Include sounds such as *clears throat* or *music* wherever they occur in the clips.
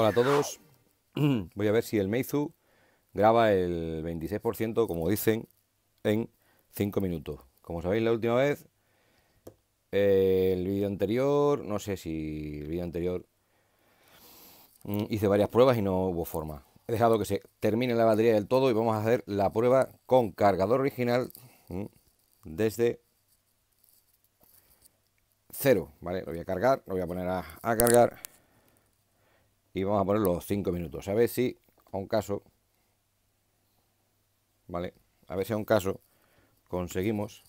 Hola a todos. *clears throat* Voy a ver si el Meizu graba el 26%, como dicen, en 5 minutos. Como sabéis, la última vez, el vídeo anterior, no sé si el vídeo anterior, mm, hice varias pruebas y no hubo forma. He dejado que se termine la batería del todo y vamos a hacer la prueba con cargador original mm, desde cero. ¿vale? Lo voy a cargar, lo voy a poner a cargar y vamos a poner los 5 minutos. A ver si, a un caso, ¿vale? A ver si a un caso conseguimos...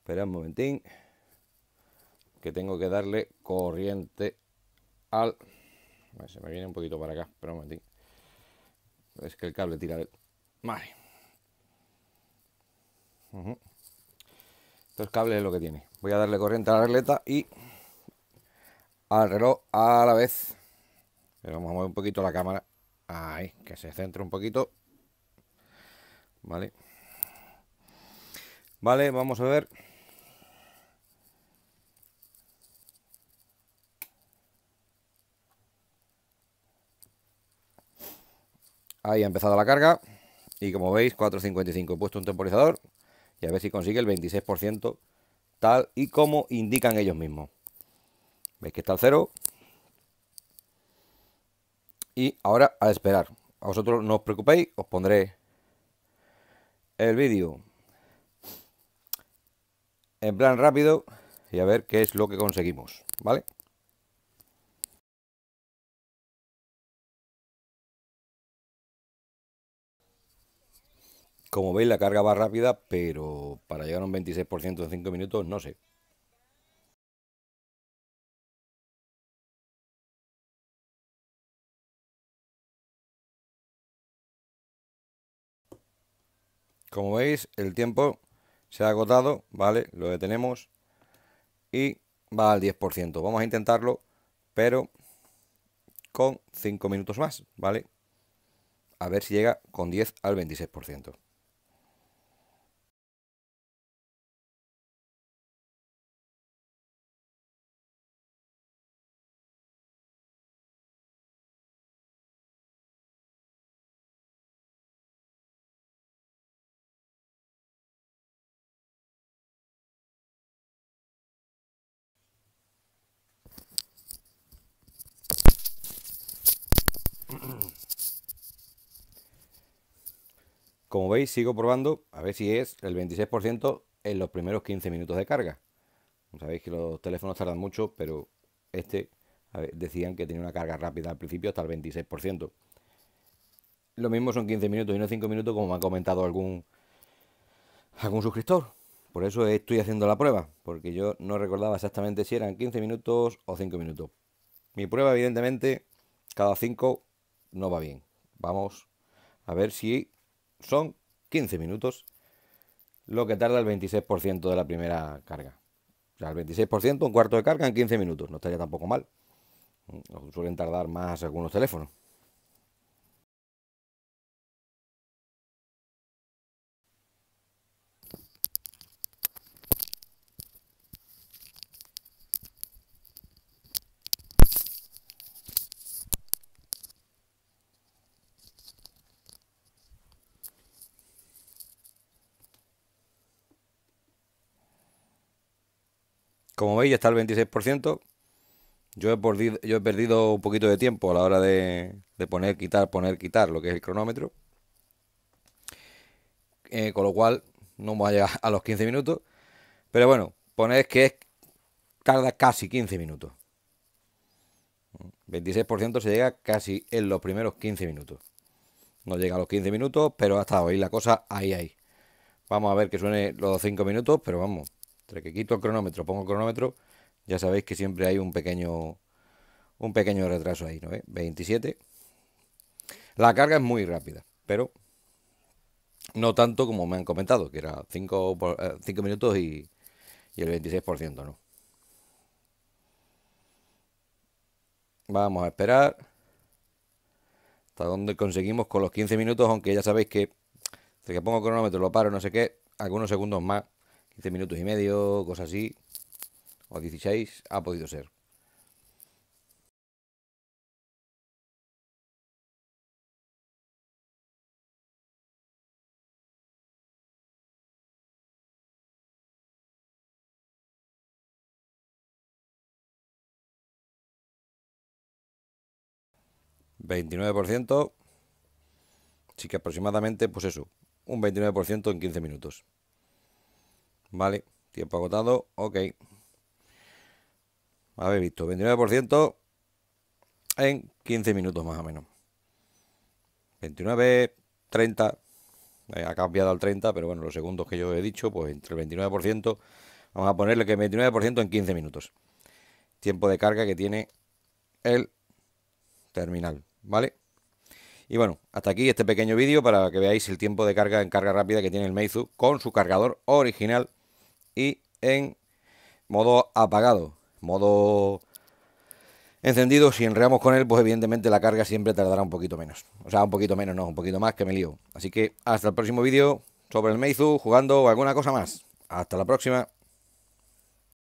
Espera un momentín, que tengo que darle corriente al... se me viene un poquito para acá, pero un momentín. Es que el cable tira del... Vale. Uh Estos cables es lo que tiene. Voy a darle corriente a la regleta y al reloj a la vez. Pero vamos a mover un poquito la cámara. Ahí, que se centre un poquito. Vale. Vale, vamos a ver. Ahí ha empezado la carga. Y como veis, 4.55. He puesto un temporizador. Y a ver si consigue el 26% tal y como indican ellos mismos. ¿Veis que está al cero? Y ahora a esperar. A vosotros no os preocupéis, os pondré el vídeo en plan rápido y a ver qué es lo que conseguimos, ¿vale? Como veis la carga va rápida, pero para llegar a un 26% en 5 minutos no sé. Como veis, el tiempo se ha agotado, ¿vale? Lo detenemos y va al 10%. Vamos a intentarlo, pero con 5 minutos más, ¿vale? A ver si llega con 10 al 26%. Como veis, sigo probando a ver si es el 26% en los primeros 15 minutos de carga. Sabéis que los teléfonos tardan mucho, pero este decían que tenía una carga rápida al principio hasta el 26%. Lo mismo son 15 minutos y no 5 minutos como me ha comentado algún, algún suscriptor. Por eso estoy haciendo la prueba, porque yo no recordaba exactamente si eran 15 minutos o 5 minutos. Mi prueba, evidentemente, cada 5 no va bien. Vamos a ver si son 15 minutos lo que tarda el 26% de la primera carga. O sea, el 26%, un cuarto de carga en 15 minutos. No estaría tampoco mal. Mm, suelen tardar más algunos teléfonos. Como veis, está el 26%. Yo he, perdido, un poquito de tiempo a la hora de, poner, quitar, poner, quitar lo que es el cronómetro. Eh, con lo cual, no voy a llegar a los 15 minutos. Pero bueno, ponéis que es, tarda casi 15 minutos. 26% se llega casi en los primeros 15 minutos. No llega a los 15 minutos, pero hasta hoy la cosa ahí, ahí. Vamos a ver que suene los 5 minutos, pero vamos, entre que quito el cronómetro, pongo el cronómetro, ya sabéis que siempre hay un pequeño, un pequeño retraso ahí, ¿no? 27. La carga es muy rápida, pero no tanto como me han comentado, que era 5 eh, minutos y, el 26%, ¿no? Vamos a esperar hasta dónde conseguimos con los 15 minutos, aunque ya sabéis que, que pongo cronómetro, lo paro, no sé qué, algunos segundos más 15 minutos y medio, cosas así, o 16, ha podido ser. ...29%... ...así que aproximadamente, pues eso... ...un 29% en 15 minutos... Vale, tiempo agotado, ok. Habéis visto, 29% en 15 minutos más o menos. 29, 30, eh, ha cambiado al 30, pero bueno, los segundos que yo he dicho, pues entre el 29%, vamos a ponerle que 29% en 15 minutos. Tiempo de carga que tiene el terminal, ¿vale? Y bueno, hasta aquí este pequeño vídeo para que veáis el tiempo de carga en carga rápida que tiene el Meizu con su cargador original y en modo apagado, modo encendido. Si enreamos con él, pues evidentemente la carga siempre tardará un poquito menos. O sea, un poquito menos, no, un poquito más que me lío. Así que hasta el próximo vídeo sobre el Meizu, jugando o alguna cosa más. Hasta la próxima.